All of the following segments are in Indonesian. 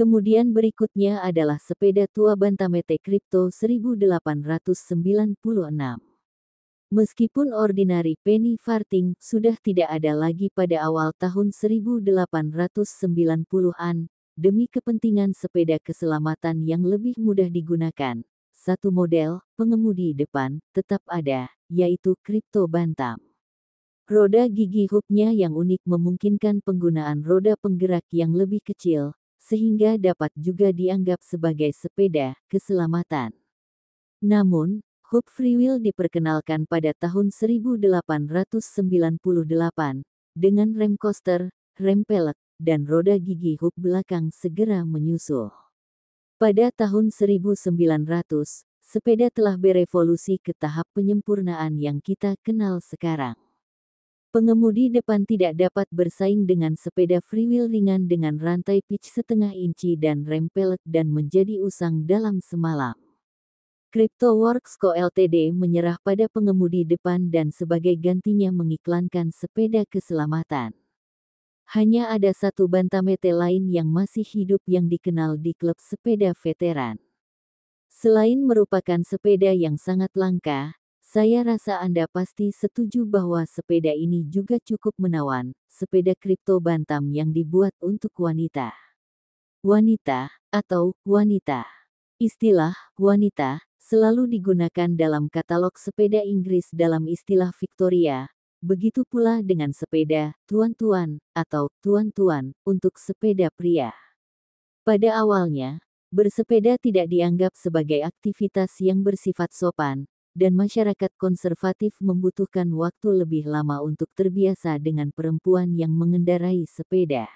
Kemudian berikutnya adalah sepeda tua Bantamete Crypto 1896. Meskipun ordinary penny farthing sudah tidak ada lagi pada awal tahun 1890-an, demi kepentingan sepeda keselamatan yang lebih mudah digunakan, satu model pengemudi depan tetap ada, yaitu kripto bantam. Roda gigi hubnya yang unik memungkinkan penggunaan roda penggerak yang lebih kecil, sehingga dapat juga dianggap sebagai sepeda keselamatan. Namun, Hub Freewheel diperkenalkan pada tahun 1898 dengan rem coaster, rem pelek, dan roda gigi hub belakang segera menyusul. Pada tahun 1900, sepeda telah berevolusi ke tahap penyempurnaan yang kita kenal sekarang. Pengemudi depan tidak dapat bersaing dengan sepeda freewheel ringan dengan rantai pitch setengah inci dan rem pelek dan menjadi usang dalam semalam. CryptoWorks Co. Ltd. menyerah pada pengemudi depan dan sebagai gantinya mengiklankan sepeda keselamatan. Hanya ada satu bantamete lain yang masih hidup yang dikenal di klub sepeda veteran. Selain merupakan sepeda yang sangat langka, saya rasa Anda pasti setuju bahwa sepeda ini juga cukup menawan, sepeda kripto bantam yang dibuat untuk wanita. Wanita, atau wanita. Istilah wanita selalu digunakan dalam katalog sepeda Inggris dalam istilah Victoria, begitu pula dengan sepeda tuan-tuan atau tuan-tuan untuk sepeda pria. Pada awalnya, bersepeda tidak dianggap sebagai aktivitas yang bersifat sopan, dan masyarakat konservatif membutuhkan waktu lebih lama untuk terbiasa dengan perempuan yang mengendarai sepeda.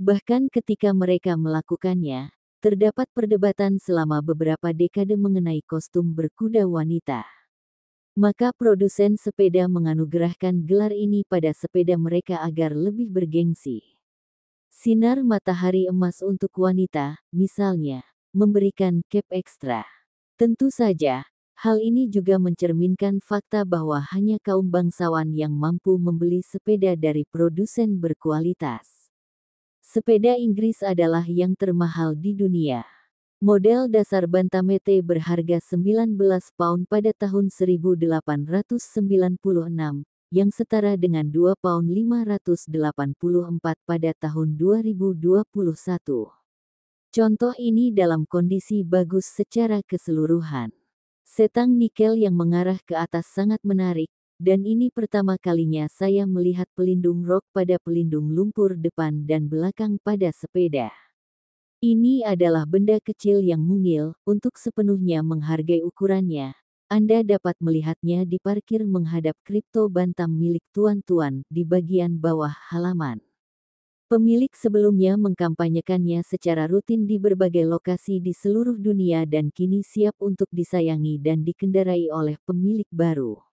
Bahkan ketika mereka melakukannya, terdapat perdebatan selama beberapa dekade mengenai kostum berkuda wanita. Maka produsen sepeda menganugerahkan gelar ini pada sepeda mereka agar lebih bergengsi. Sinar matahari emas untuk wanita, misalnya, memberikan cap ekstra. Tentu saja, Hal ini juga mencerminkan fakta bahwa hanya kaum bangsawan yang mampu membeli sepeda dari produsen berkualitas. Sepeda Inggris adalah yang termahal di dunia. Model dasar Bantamete berharga 19 pound pada tahun 1896, yang setara dengan 2 pound 584 pada tahun 2021. Contoh ini dalam kondisi bagus secara keseluruhan. Setang nikel yang mengarah ke atas sangat menarik, dan ini pertama kalinya saya melihat pelindung rok pada pelindung lumpur depan dan belakang pada sepeda. Ini adalah benda kecil yang mungil, untuk sepenuhnya menghargai ukurannya. Anda dapat melihatnya di parkir menghadap kripto bantam milik tuan-tuan di bagian bawah halaman. Pemilik sebelumnya mengkampanyekannya secara rutin di berbagai lokasi di seluruh dunia dan kini siap untuk disayangi dan dikendarai oleh pemilik baru.